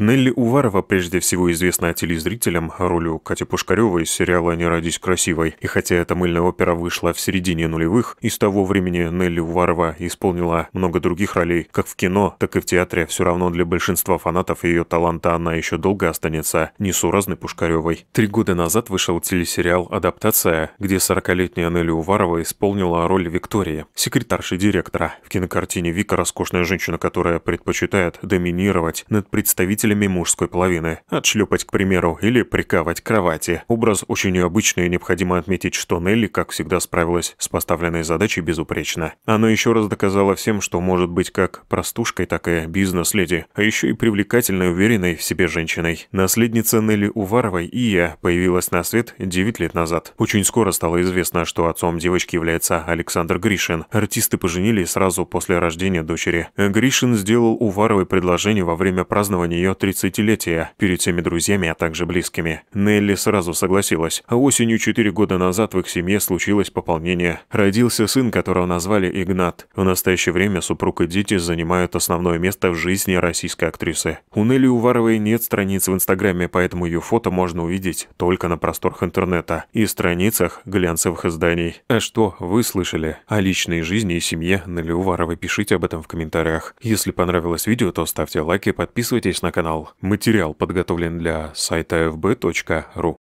Нелли Уварова прежде всего известна телезрителям ролью Кати Пушкаревой из сериала «Не родись красивой». И хотя эта мыльная опера вышла в середине нулевых, и с того времени Нелли Уварова исполнила много других ролей, как в кино, так и в театре. Все равно для большинства фанатов ее таланта она еще долго останется несуразной Пушкаревой. Три года назад вышел телесериал «Адаптация», где 40-летняя Нелли Уварова исполнила роль Виктории, секретарши директора. В кинокартине Вика роскошная женщина, которая предпочитает доминировать над представителями представителями мужской половины. Отшлепать, к примеру, или приковать к кровати. Образ очень необычный, и необходимо отметить, что Нелли, как всегда, справилась с поставленной задачей безупречно. Она еще раз доказала всем, что может быть как простушкой, так и бизнес-леди, а еще и привлекательной, уверенной в себе женщиной. Наследница Нелли Уваровой и я появилась на свет 9 лет назад. Очень скоро стало известно, что отцом девочки является Александр Гришин. Артисты поженились сразу после рождения дочери. Гришин сделал Уваровой предложение во время празднования ее ее 30-летие перед всеми друзьями, а также близкими. Нелли сразу согласилась, а осенью 4 года назад в их семье случилось пополнение. Родился сын, которого назвали Игнат. В настоящее время супруг и дети занимают основное место в жизни российской актрисы. У Нелли Уваровой нет страниц в Инстаграме, поэтому ее фото можно увидеть только на просторах интернета и страницах глянцевых изданий. А что вы слышали о личной жизни и семье Нелли Уваровой? Пишите об этом в комментариях. Если понравилось видео, то ставьте лайки, подписывайтесь на канал канал. Материал подготовлен для сайта fb.ru.